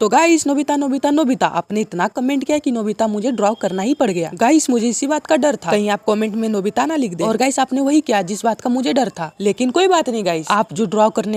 तो guys Nobita Nobita Nobita आपने इतना कमेंट किया कि नोबिता मुझे ड्रॉ करना ही पड़ गया गाइस मुझे इसी बात का डर था कहीं आप कमेंट में नोबिता ना लिख दे और गाइस आपने वही किया जिस बात का मुझे डर था लेकिन कोई बात नहीं गाइस आप जो ड्रॉ करने